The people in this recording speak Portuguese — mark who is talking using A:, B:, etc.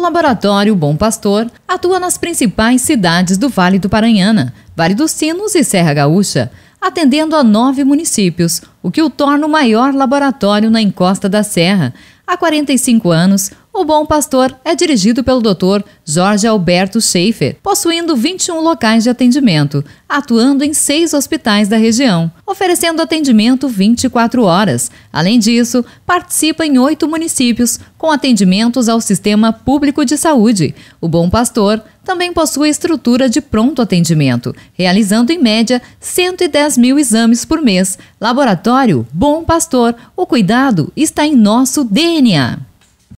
A: O laboratório Bom Pastor atua nas principais cidades do Vale do Paranhana, Vale dos Sinos e Serra Gaúcha, atendendo a nove municípios, o que o torna o maior laboratório na encosta da Serra. Há 45 anos, o Bom Pastor é dirigido pelo Dr. Jorge Alberto Schaefer, possuindo 21 locais de atendimento, atuando em seis hospitais da região, oferecendo atendimento 24 horas. Além disso, participa em oito municípios com atendimentos ao sistema público de saúde. O Bom Pastor também possui estrutura de pronto atendimento, realizando em média 110 mil exames por mês. Laboratório Bom Pastor, o cuidado está em nosso DNA.